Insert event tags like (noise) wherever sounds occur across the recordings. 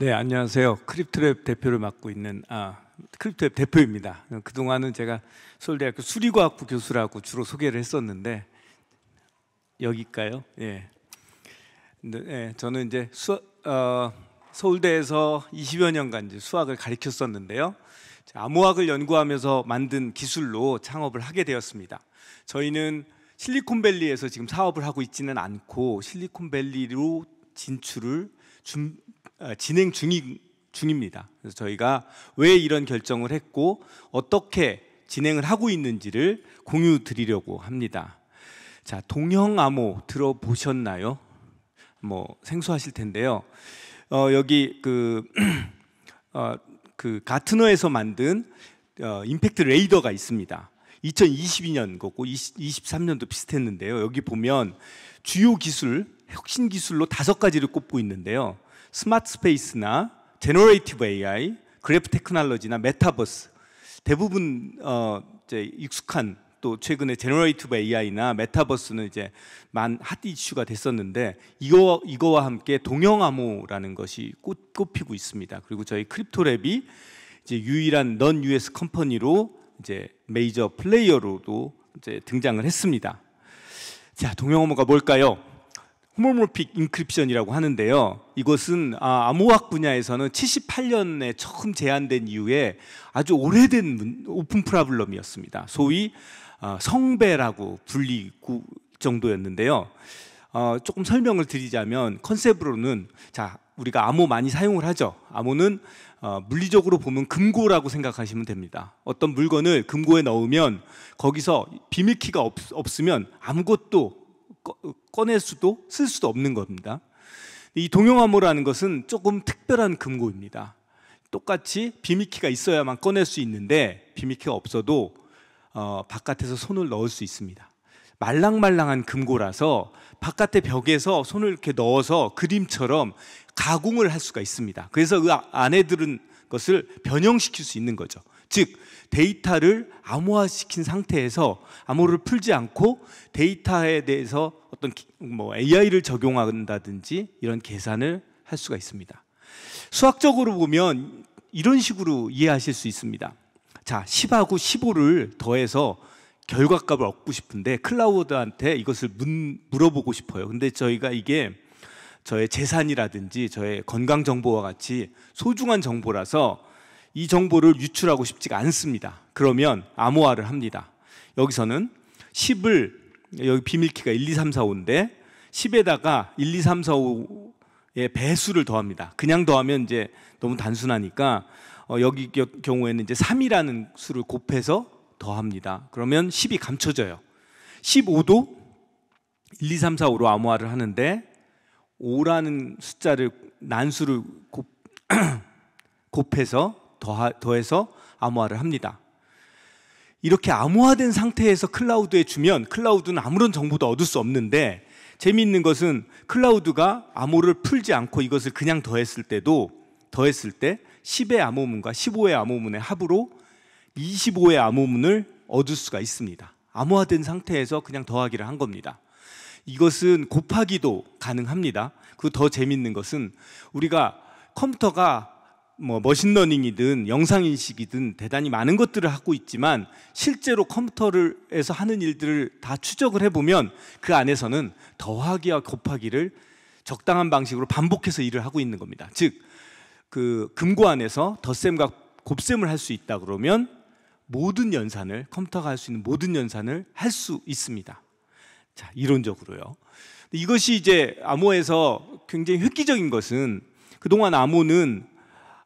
네, 안녕하세요. 크립트랩 대표를 맡고 있는 아, 크립트랩 대표입니다. 그동안은 제가 서울대학교 수리과학부 교수라고 주로 소개를 했었는데 여기까요? 예. 근 네, 예, 저는 이제 수, 어, 서울대에서 20여 년간 이제 수학을 가르쳤었는데요. 암호학을 연구하면서 만든 기술로 창업을 하게 되었습니다. 저희는 실리콘밸리에서 지금 사업을 하고 있지는 않고 실리콘밸리로 진출을 준, 아, 진행 중인, 중입니다. 그래서 저희가 왜 이런 결정을 했고 어떻게 진행을 하고 있는지를 공유 드리려고 합니다. 자, 동형암호 들어보셨나요? 뭐 생소하실 텐데요. 어, 여기 그, (clears throat) 어, 그 가트너에서 만든 어, 임팩트 레이더가 있습니다. 2022년 거고 20, 23년도 비슷했는데요. 여기 보면 주요 기술 혁신 기술로 다섯 가지를 꼽고 있는데요. 스마트 스페이스나 제너레이티브 AI, 그래프 테크놀로지나 메타버스 대부분 어, 이제 익숙한 또 최근에 제너레이티브 AI나 메타버스는 이제 만 핫 이슈가 됐었는데 이거 이거와 함께 동영 암호라는 것이 꽃, 꼽히고 있습니다. 그리고 저희 크립토랩이 이제 유일한 넌 US 컴퍼니로 이제 메이저 플레이어로도 이제 등장을 했습니다. 자, 동영 암호가 뭘까요? 호모모픽 인크립션이라고 하는데요. 이것은 아, 암호학 분야에서는 78년에 처음 제안된 이후에 아주 오래된 오픈 프라블럼이었습니다. 소위 아, 성배라고 불리고 정도였는데요. 어, 조금 설명을 드리자면 컨셉으로는 자 우리가 암호 많이 사용을 하죠. 암호는 어, 물리적으로 보면 금고라고 생각하시면 됩니다. 어떤 물건을 금고에 넣으면 거기서 비밀키가 없, 없으면 아무것도 꺼낼 수도 쓸 수도 없는 겁니다. 이 동용암호라는 것은 조금 특별한 금고입니다. 똑같이 비밀키가 있어야만 꺼낼 수 있는데 비밀키가 없어도 어, 바깥에서 손을 넣을 수 있습니다. 말랑말랑한 금고라서 바깥의 벽에서 손을 이렇게 넣어서 그림처럼 가공을 할 수가 있습니다. 그래서 그 아, 안에 들은 것을 변형시킬 수 있는 거죠. 즉 데이터를 암호화시킨 상태에서 암호를 풀지 않고 데이터에 대해서 어떤 뭐 AI를 적용한다든지 이런 계산을 할 수가 있습니다. 수학적으로 보면 이런 식으로 이해하실 수 있습니다. 자, 10하고 15를 더해서 결과값을 얻고 싶은데 클라우드한테 이것을 문, 물어보고 싶어요. 근데 저희가 이게 저의 재산이라든지 저의 건강 정보와 같이 소중한 정보라서 이 정보를 유출하고 싶지가 않습니다. 그러면 암호화를 합니다. 여기서는 10을 여기 비밀키가 1, 2, 3, 4, 5인데 10에다가 1, 2, 3, 4, 5의 배수를 더합니다. 그냥 더하면 이제 너무 단순하니까 어, 여기 경우에는 이제 3이라는 수를 곱해서 더합니다. 그러면 10이 감춰져요. 15도 1, 2, 3, 4, 5로 암호화를 하는데 5라는 숫자를 난수를 곱, (clears throat) 곱해서 더해서 암호화를 합니다. 이렇게 암호화된 상태에서 클라우드에 주면 클라우드는 아무런 정보도 얻을 수 없는데 재미있는 것은 클라우드가 암호를 풀지 않고 이것을 그냥 더했을 때도 더했을 때 10의 암호문과 15의 암호문의 합으로 25의 암호문을 얻을 수가 있습니다. 암호화된 상태에서 그냥 더하기를 한 겁니다. 이것은 곱하기도 가능합니다. 그 더 재밌는 것은 우리가 컴퓨터가 뭐 머신러닝이든 영상인식이든 대단히 많은 것들을 하고 있지만 실제로 컴퓨터에서 하는 일들을 다 추적을 해보면 그 안에서는 더하기와 곱하기를 적당한 방식으로 반복해서 일을 하고 있는 겁니다. 즉, 그 금고 안에서 덧셈과 곱셈을 할 수 있다 그러면 모든 연산을 컴퓨터가 할 수 있는 모든 연산을 할 수 있습니다. 자, 이론적으로요. 이것이 이제 암호에서 굉장히 획기적인 것은 그동안 암호는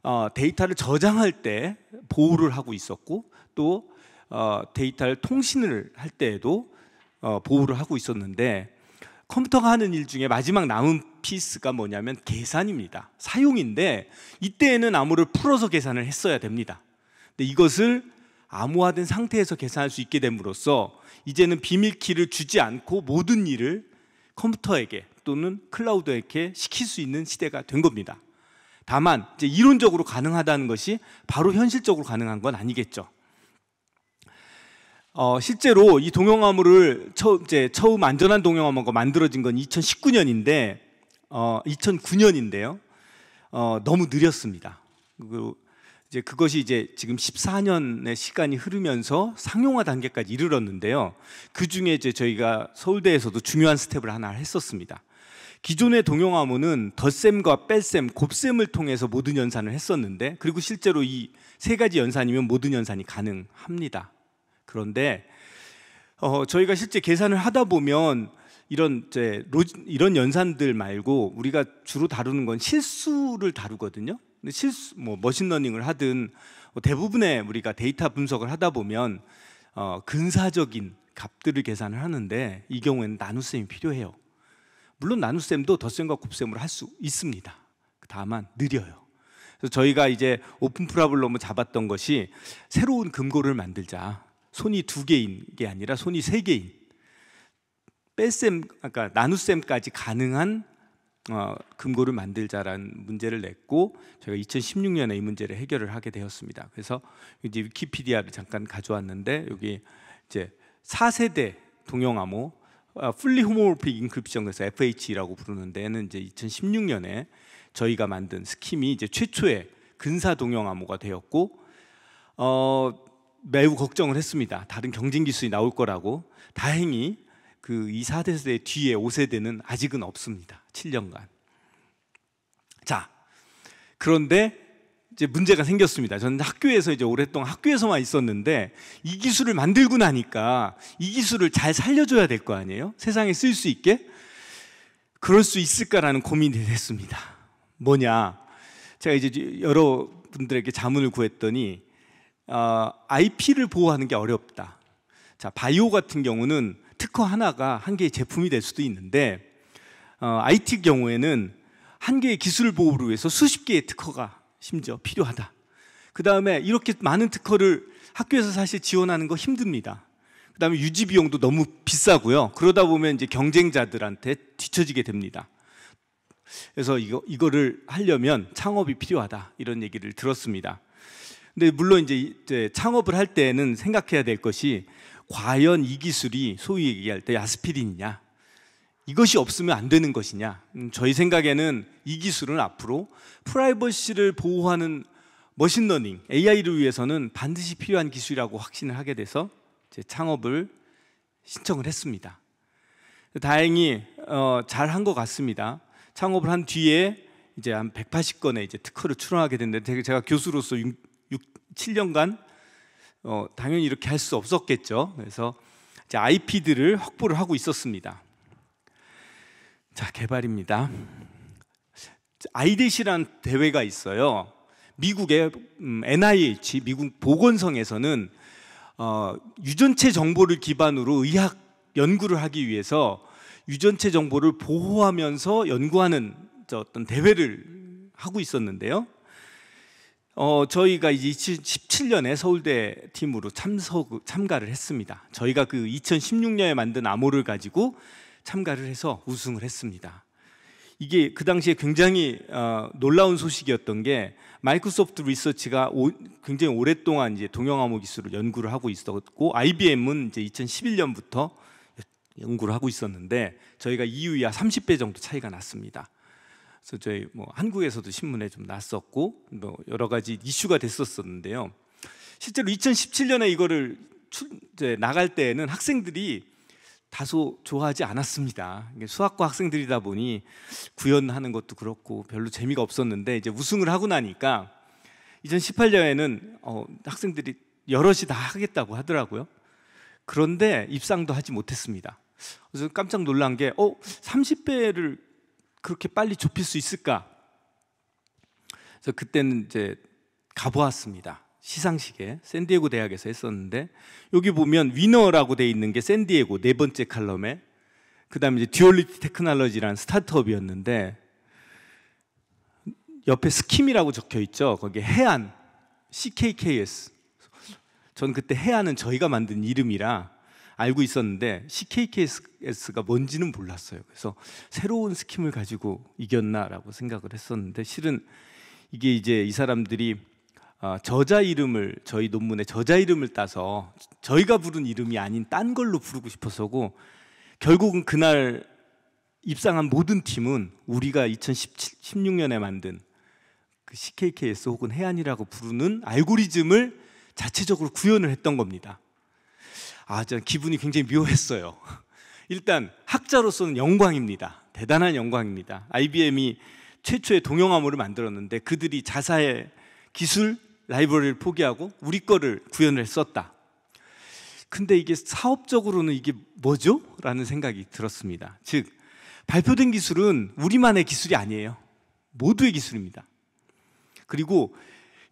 어, 데이터를 저장할 때 보호를 하고 있었고 또 어, 데이터를 통신을 할 때에도 어, 보호를 하고 있었는데 컴퓨터가 하는 일 중에 마지막 남은 피스가 뭐냐면 계산입니다. 사용인데 이때에는 암호를 풀어서 계산을 했어야 됩니다. 근데 이것을 암호화된 상태에서 계산할 수 있게 됨으로써 이제는 비밀키를 주지 않고 모든 일을 컴퓨터에게 또는 클라우드에게 시킬 수 있는 시대가 된 겁니다. 다만 이제 이론적으로 가능하다는 것이 바로 현실적으로 가능한 건 아니겠죠. 어, 실제로 이 동영화물을 처, 이제 처음 안전한 동영화물과 만들어진 건 2019년인데 어, 2009년인데요. 어, 너무 느렸습니다. 그리고 이제 그것이 이제 지금 14년의 시간이 흐르면서 상용화 단계까지 이르렀는데요. 그 중에 이제 저희가 서울대에서도 중요한 스텝을 하나 했었습니다. 기존의 동영화문은 덧셈과 뺄셈, 곱셈을 통해서 모든 연산을 했었는데 그리고 실제로 이 세 가지 연산이면 모든 연산이 가능합니다. 그런데 어, 저희가 실제 계산을 하다 보면 이런 이제 로, 이런 연산들 말고 우리가 주로 다루는 건 실수를 다루거든요. 근데 실수 뭐 머신러닝을 하든 뭐 대부분의 우리가 데이터 분석을 하다 보면 어, 근사적인 값들을 계산을 하는데 이 경우에는 나눗셈이 필요해요. 물론 나눗셈도 덧셈과 곱셈으로 할 수 있습니다. 다만 느려요. 그래서 저희가 이제 오픈 프라블럼 뭐 잡았던 것이 새로운 금고를 만들자. 손이 두 개인 게 아니라 손이 세 개인 뺄셈, 그러니까 나눗셈까지 가능한 어, 금고를 만들자라는 문제를 냈고 제가 2016년에 이 문제를 해결을 하게 되었습니다. 그래서 이제 위키피디아를 잠깐 가져왔는데 여기 이제 4세대 동영암호 풀리 호모몰픽 인크립션에서 FH라고 부르는데는 이제 2016년에 저희가 만든 스킴이 이제 최초의 근사 동형 암호가 되었고 어, 매우 걱정을 했습니다. 다른 경쟁 기술이 나올 거라고. 다행히 그 2, 4대 세대 뒤에 5세대는 아직은 없습니다. 7년간. 자, 그런데 이제 문제가 생겼습니다. 저는 학교에서 이제 오랫동안 학교에서만 있었는데 이 기술을 만들고 나니까 이 기술을 잘 살려줘야 될 거 아니에요? 세상에 쓸 수 있게? 그럴 수 있을까라는 고민이 됐습니다. 뭐냐? 제가 이제 여러 분들에게 자문을 구했더니 어, IP를 보호하는 게 어렵다. 자, 바이오 같은 경우는 특허 하나가 한 개의 제품이 될 수도 있는데 어, IT 경우에는 한 개의 기술 보호를 위해서 수십 개의 특허가 심지어 필요하다. 그 다음에 이렇게 많은 특허를 학교에서 사실 지원하는 거 힘듭니다. 그 다음에 유지 비용도 너무 비싸고요. 그러다 보면 이제 경쟁자들한테 뒤처지게 됩니다. 그래서 이거, 이거를 하려면 창업이 필요하다. 이런 얘기를 들었습니다. 근데 물론 이제 이제 창업을 할 때는 생각해야 될 것이 과연 이 기술이 소위 얘기할 때 야스피린이냐 이것이 없으면 안 되는 것이냐? 음, 저희 생각에는 이 기술은 앞으로 프라이버시를 보호하는 머신러닝, AI를 위해서는 반드시 필요한 기술이라고 확신을 하게 돼서 제 창업을 신청을 했습니다. 다행히 어, 잘한 것 같습니다. 창업을 한 뒤에 이제 한 180건의 이제 특허를 출원하게 됐는데 제가 교수로서 6, 6 7년간 어, 당연히 이렇게 할 수 없었겠죠. 그래서 이제 IP들을 확보를 하고 있었습니다. 자, 개발입니다. 아이디시란 대회가 있어요. 미국의 음, NIH 미국 보건성에서는 어, 유전체 정보를 기반으로 의학 연구를 하기 위해서 유전체 정보를 보호하면서 연구하는 저 어떤 대회를 하고 있었는데요. 어, 저희가 이제 2017년에 서울대 팀으로 참석 참가를 했습니다. 저희가 그 2016년에 만든 암호를 가지고 참가를 해서 우승을 했습니다. 이게 그 당시에 굉장히 어, 놀라운 소식이었던 게 마이크로소프트 리서치가 오, 굉장히 오랫동안 이제 동영화호 기술을 연구를 하고 있었고 IBM은 이제 2011년부터 연구를 하고 있었는데 저희가 이후야 30배 정도 차이가 났습니다. 그래서 저희 뭐 한국에서도 신문에 좀 났었고 뭐 여러 가지 이슈가 됐었었는데요. 실제로 2017년에 이거를 출, 나갈 때에는 학생들이 다소 좋아하지 않았습니다. 수학과 학생들이다 보니 구연하는 것도 그렇고 별로 재미가 없었는데 이제 우승을 하고 나니까 2018년에는 어, 학생들이 여럿이 다 하겠다고 하더라고요. 그런데 입상도 하지 못했습니다. 그래서 깜짝 놀란 게, 어, 30배를 그렇게 빨리 좁힐 수 있을까? 그래서 그때는 이제 가보았습니다. 시상식에 샌디에고 대학에서 했었는데 여기 보면 위너라고 돼 있는 게 샌디에고 네 번째 칼럼에 그다음에 이제 듀얼리티 테크놀로지라는 스타트업이었는데 옆에 스킴이라고 적혀 있죠. 거기 해안 CKKS. 전 그때 해안은 저희가 만든 이름이라 알고 있었는데 CKKS가 뭔지는 몰랐어요. 그래서 새로운 스킴을 가지고 이겼나라고 생각을 했었는데 실은 이게 이제 이 사람들이 어, 저자 이름을 저희 논문에 저자 이름을 따서 저희가 부른 이름이 아닌 딴 걸로 부르고 싶어서고 결국은 그날 입상한 모든 팀은 우리가 2016년에 만든 그 CKKS 혹은 해안이라고 부르는 알고리즘을 자체적으로 구현을 했던 겁니다. 아, 저 기분이 굉장히 묘했어요. (laughs) 일단 학자로서는 영광입니다. 대단한 영광입니다. IBM이 최초의 동영암호를 만들었는데 그들이 자사의 기술 라이벌을 포기하고 우리 거를 구현을 했었다 근데 이게 사업적으로는 이게 뭐죠? 라는 생각이 들었습니다. 즉, 발표된 기술은 우리만의 기술이 아니에요. 모두의 기술입니다. 그리고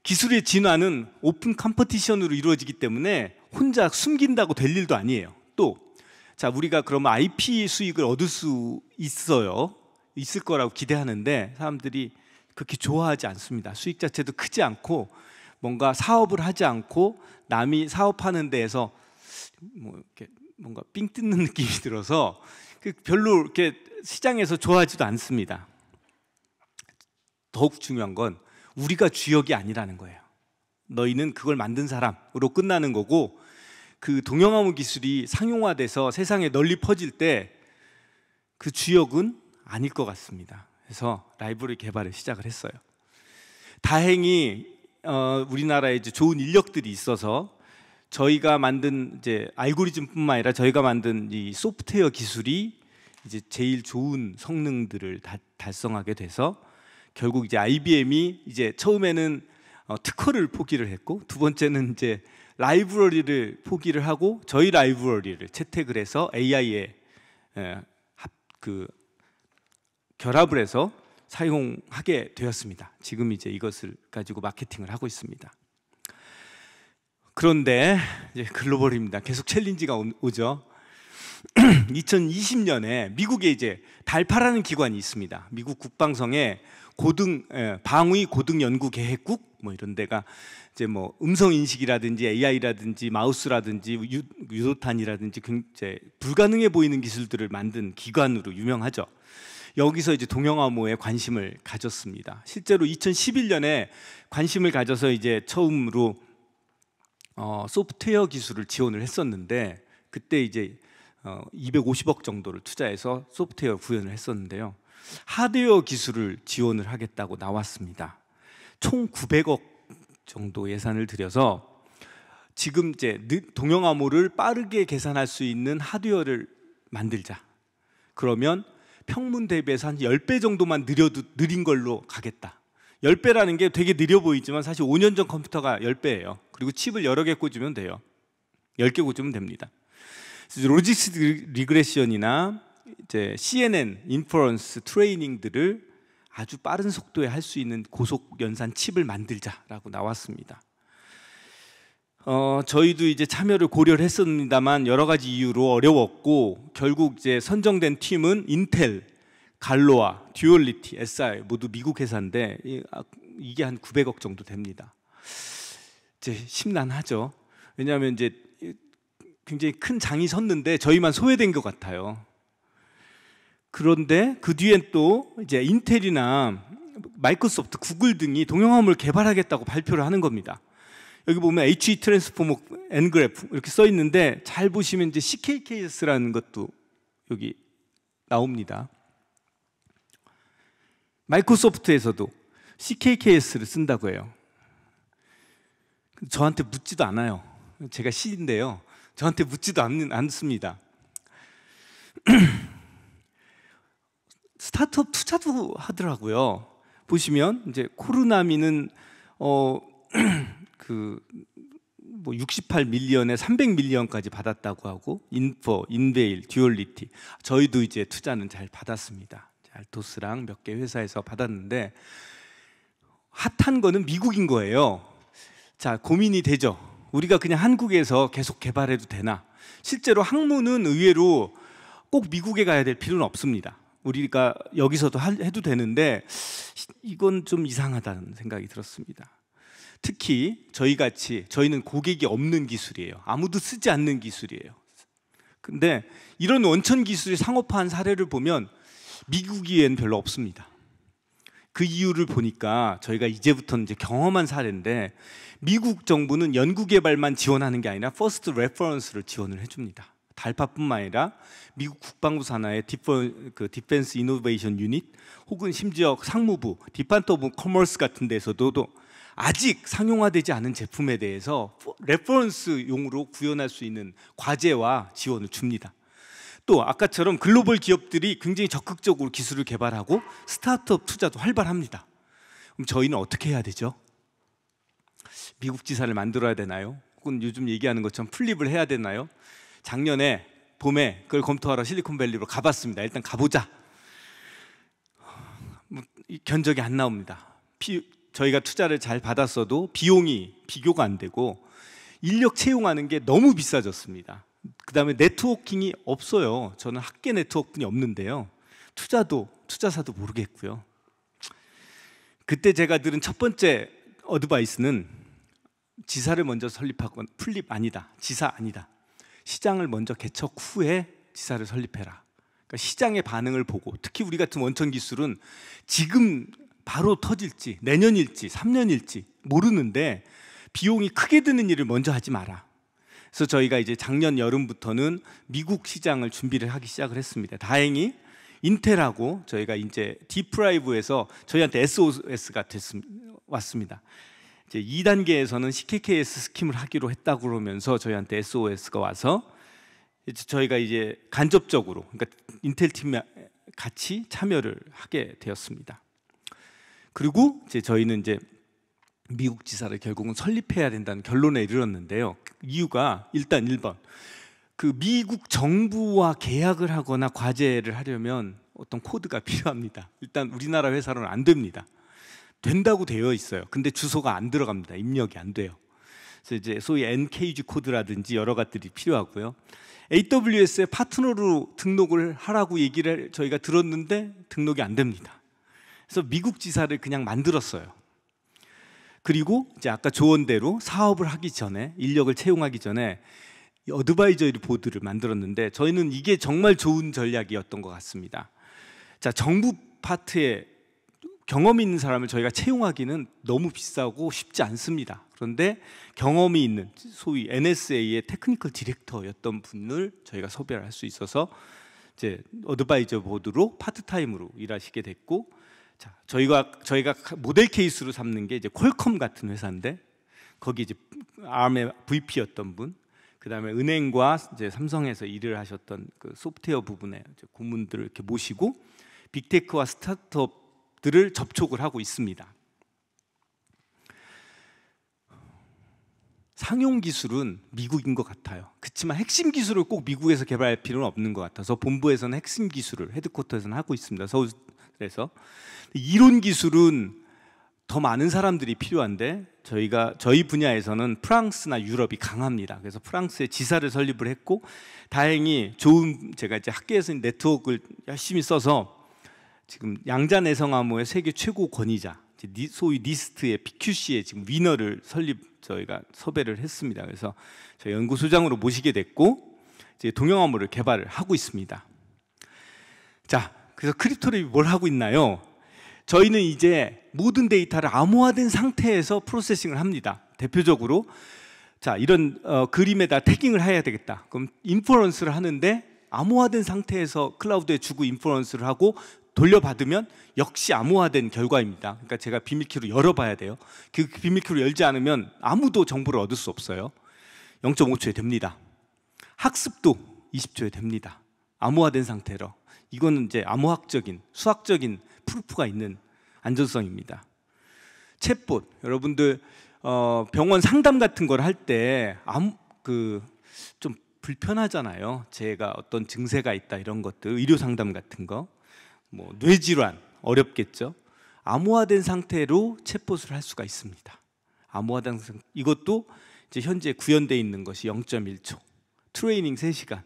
기술의 진화는 오픈 컴퍼티션으로 이루어지기 때문에 혼자 숨긴다고 될 일도 아니에요. 또, 자, 우리가 그러면 IP 수익을 얻을 수 있어요. 있을 거라고 기대하는데 사람들이 그렇게 좋아하지 않습니다. 수익 자체도 크지 않고 뭔가 사업을 하지 않고 남이 사업하는 데에서 뭐 이렇게 뭔가 삥 뜯는 느낌이 들어서 그 별로 이렇게 시장에서 좋아하지도 않습니다. 더욱 중요한 건 우리가 주역이 아니라는 거예요. 너희는 그걸 만든 사람으로 끝나는 거고 그 동영암호 기술이 상용화돼서 세상에 널리 퍼질 때 그 주역은 아닐 것 같습니다. 그래서 라이브를 개발을 시작을 했어요. 다행히 어, 우리나라에 이제 좋은 인력들이 있어서 저희가 만든 이제 알고리즘뿐만 아니라 저희가 만든 이 소프트웨어 기술이 이제 제일 좋은 성능들을 다, 달성하게 돼서 결국 이제 IBM이 이제 처음에는 어, 특허를 포기를 했고 두 번째는 이제 라이브러리를 포기를 하고 저희 라이브러리를 채택을 해서 AI에 에, 합, 그 결합을 해서 사용하게 되었습니다. 지금 이제 이것을 가지고 마케팅을 하고 있습니다. 그런데 이제 글로벌입니다. 계속 챌린지가 오죠. 2020년에 (clears throat) 미국에 이제 달파라는 기관이 있습니다. 미국 국방성에 고등 예, 방위 고등 연구 계획국 뭐 이런 데가 이제 뭐 음성 인식이라든지 AI라든지 마우스라든지 유, 유도탄이라든지 이제 불가능해 보이는 기술들을 만든 기관으로 유명하죠. 여기서 이제 동영암호에 관심을 가졌습니다. 실제로 2011년에 관심을 가져서 이제 처음으로 어, 소프트웨어 기술을 지원을 했었는데 그때 이제 어, 250억 정도를 투자해서 소프트웨어 구현을 했었는데요. 하드웨어 기술을 지원을 하겠다고 나왔습니다. 총 900억 정도 예산을 들여서 지금 이제 동영암호를 빠르게 계산할 수 있는 하드웨어를 만들자. 그러면 평문 대비해서 한 10배 정도만 느려도 느린 걸로 가겠다. 10배라는 게 되게 느려 보이지만 사실 5년 전 컴퓨터가 10배예요. 그리고 칩을 여러 개 꽂으면 돼요. 10개 꽂으면 됩니다. 로지스 리그레션이나 이제 CNN 인퍼런스 트레이닝들을 아주 빠른 속도에 할 수 있는 고속 연산 칩을 만들자라고 나왔습니다. 어, 저희도 이제 참여를 고려를 했습니다만 여러 가지 이유로 어려웠고 결국 이제 선정된 팀은 인텔, 갈로아, 듀얼리티, SI 모두 미국 회사인데 아, 이게 한 900억 정도 됩니다. 이제 심란하죠. 왜냐하면 이제 굉장히 큰 장이 섰는데 저희만 소외된 것 같아요. 그런데 그 뒤엔 또 이제 인텔이나 마이크로소프트, 구글 등이 동영화물 개발하겠다고 발표를 하는 겁니다. 여기 보면 HE 트랜스포머 엔그래프 이렇게 써 있는데 잘 보시면 이제 CKKS라는 것도 여기 나옵니다. 마이크로소프트에서도 CKKS를 쓴다고 해요. 저한테 묻지도 않아요. 제가 C인데요. 저한테 묻지도 않, 않습니다. (clears throat) 스타트업 투자도 하더라고요. 보시면 이제 코르나미는 어그뭐 (clears throat) 68밀리언에 300밀리언까지 받았다고 하고 인포, 인베일, 듀얼리티 저희도 이제 투자는 잘 받았습니다. 알토스랑 몇 개 회사에서 받았는데 핫한 거는 미국인 거예요. 자 고민이 되죠. 우리가 그냥 한국에서 계속 개발해도 되나? 실제로 학문은 의외로 꼭 미국에 가야 될 필요는 없습니다. 우리가 여기서도 해도 되는데 이건 좀 이상하다는 생각이 들었습니다. 특히 저희 같이 저희는 고객이 없는 기술이에요. 아무도 쓰지 않는 기술이에요. 근데 이런 원천 기술이 상업화한 사례를 보면 미국이엔 별로 없습니다. 그 이유를 보니까 저희가 이제부터 이제 경험한 사례인데 미국 정부는 연구 개발만 지원하는 게 아니라 퍼스트 레퍼런스를 지원을 해줍니다. 발파뿐만 아니라 미국 국방부 산하의 디펜, 그 디펜스 이노베이션 유닛 혹은 심지어 상무부 디판트 오브 커머스 같은 데서도 아직 상용화되지 않은 제품에 대해서 레퍼런스 용으로 구현할 수 있는 과제와 지원을 줍니다. 또 아까처럼 글로벌 기업들이 굉장히 적극적으로 기술을 개발하고 스타트업 투자도 활발합니다. 그럼 저희는 어떻게 해야 되죠? 미국 지사를 만들어야 되나요? 혹은 요즘 얘기하는 것처럼 플립을 해야 되나요? 작년에 봄에 그걸 검토하러 실리콘밸리로 가봤습니다. 일단 가보자. 뭐, 견적이 안 나옵니다. 비, 저희가 투자를 잘 받았어도 비용이 비교가 안 되고 인력 채용하는 게 너무 비싸졌습니다. 그 다음에 네트워킹이 없어요. 저는 학계 네트워크뿐이 없는데요. 투자도 투자사도 모르겠고요. 그때 제가 들은 첫 번째 어드바이스는 지사를 먼저 설립하건 플립 아니다. 지사 아니다. 시장을 먼저 개척 후에 지사를 설립해라. 그러니까 시장의 반응을 보고 특히 우리 같은 원천 기술은 지금 바로 터질지 내년일지 3년일지 모르는데 비용이 크게 드는 일을 먼저 하지 마라. 그래서 저희가 이제 작년 여름부터는 미국 시장을 준비를 하기 시작을 했습니다. 다행히 인텔하고 저희가 이제 디프라이브에서 저희한테 SOS가 됐습, 왔습니다. 이제 2단계에서는 CKKS 스킴을 하기로 했다고 그러면서 저희한테 SOS가 와서 이제 저희가 이제 간접적으로 그러니까 인텔 팀 같이 참여를 하게 되었습니다. 그리고 이제 저희는 이제 미국 지사를 결국은 설립해야 된다는 결론에 이르렀는데요. 이유가 일단 1번. 그 미국 정부와 계약을 하거나 과제를 하려면 어떤 코드가 (laughs) 필요합니다. 일단 우리나라 회사로는 안 됩니다. 된다고 되어 있어요. 근데 주소가 안 들어갑니다. 입력이 안 돼요. 그래서 이제 소위 NKG 코드라든지 여러 것들이 필요하고요. AWS의 파트너로 등록을 하라고 얘기를 저희가 들었는데 등록이 안 됩니다. 그래서 미국 지사를 그냥 만들었어요. 그리고 이제 아까 조언대로 사업을 하기 전에 인력을 채용하기 전에 어드바이저리 보드를 만들었는데 저희는 이게 정말 좋은 전략이었던 것 같습니다. 자, 정부 파트에 경험이 있는 사람을 저희가 채용하기는 너무 비싸고 쉽지 않습니다. 그런데 경험이 있는 소위 NSA의 테크니컬 디렉터였던 분을 저희가 섭외를 할 수 있어서 이제 어드바이저 보드로 파트타임으로 일하시게 됐고 자, 저희가 저희가 모델 케이스로 삼는 게 이제 콜컴 같은 회사인데 거기 이제 ARM의 VP였던 분 그다음에 은행과 이제 삼성에서 일을 하셨던 그 소프트웨어 부분의 고문들을 이렇게 모시고 빅테크와 스타트업 들을 접촉을 하고 있습니다. 상용 기술은 미국인 것 같아요. 그렇지만 핵심 기술을 꼭 미국에서 개발할 필요는 없는 것 같아서 본부에서는 핵심 기술을 헤드쿼터에서는 하고 있습니다. 서울에서 이론 기술은 더 많은 사람들이 필요한데 저희가 저희 분야에서는 프랑스나 유럽이 강합니다. 그래서 프랑스에 지사를 설립을 했고 다행히 좋은 제가 이제 학계에서 네트워크를 열심히 써서 지금 양자 내성 암호의 세계 최고 권위자 소위 리스트의 BQC의 지금 위너를 설립 저희가 섭외를 했습니다. 그래서 저희 연구소장으로 모시게 됐고 이제 동영 암호를 개발을 하고 있습니다. 자, 그래서 크립토랩이 뭘 하고 있나요? 저희는 이제 모든 데이터를 암호화된 상태에서 프로세싱을 합니다. 대표적으로 자 이런 어, 그림에다 태깅을 해야 되겠다. 그럼 인퍼런스를 하는데 암호화된 상태에서 클라우드에 주고 인퍼런스를 하고 돌려받으면 역시 암호화된 결과입니다. 그러니까 제가 비밀키로 열어봐야 돼요. 그 비밀키로 열지 않으면 아무도 정보를 얻을 수 없어요. 0.5초에 됩니다. 학습도 20초에 됩니다. 암호화된 상태로. 이거는 이제 암호학적인, 수학적인 프루프가 있는 안전성입니다. 챗봇. 여러분들, 어, 병원 상담 같은 걸 할 때, 암, 그, 좀 불편하잖아요. 제가 어떤 증세가 있다 이런 것들, 의료 상담 같은 거. 뭐 뇌질환 어렵겠죠. 암호화된 상태로 챗봇을 할 수가 있습니다. 암호화된 상태 이것도 이제 현재 구현돼 있는 것이 0.1초 트레이닝 3시간.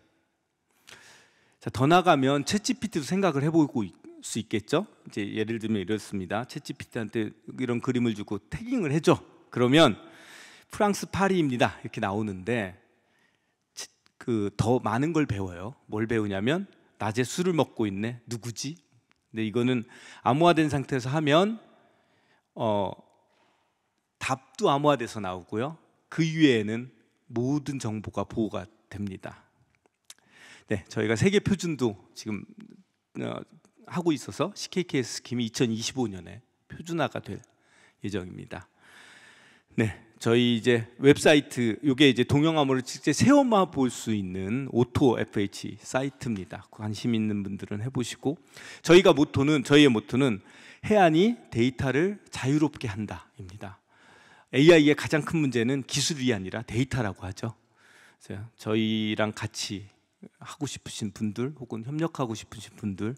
자, 더 나가면 챗GPT도 생각을 해보고 있, 수 있겠죠. 이제 예를 들면 이렇습니다. 챗GPT한테 이런 그림을 주고 태깅을 해줘. 그러면 프랑스 파리입니다. 이렇게 나오는데 그 더 많은 걸 배워요. 뭘 배우냐면 낮에 술을 먹고 있네. 누구지? 근데 이거는 암호화된 상태에서 하면 어, 답도 암호화돼서 나오고요. 그 위에는 모든 정보가 보호가 됩니다. 네, 저희가 세계 표준도 지금 어, 하고 있어서 CKKS 스킴이 2025년에 표준화가 될 예정입니다. 네, 저희 이제 웹사이트 이게 이제 동영화물을 직접 세워마 볼 수 있는 오토 FH 사이트입니다. 관심 있는 분들은 해보시고 저희가 모토는 저희의 모토는 해안이 데이터를 자유롭게 한다입니다. AI의 가장 큰 문제는 기술이 아니라 데이터라고 하죠. 그래서 저희랑 같이 하고 싶으신 분들 혹은 협력하고 싶으신 분들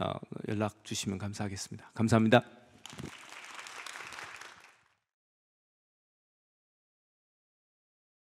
어, 연락 주시면 감사하겠습니다. 감사합니다.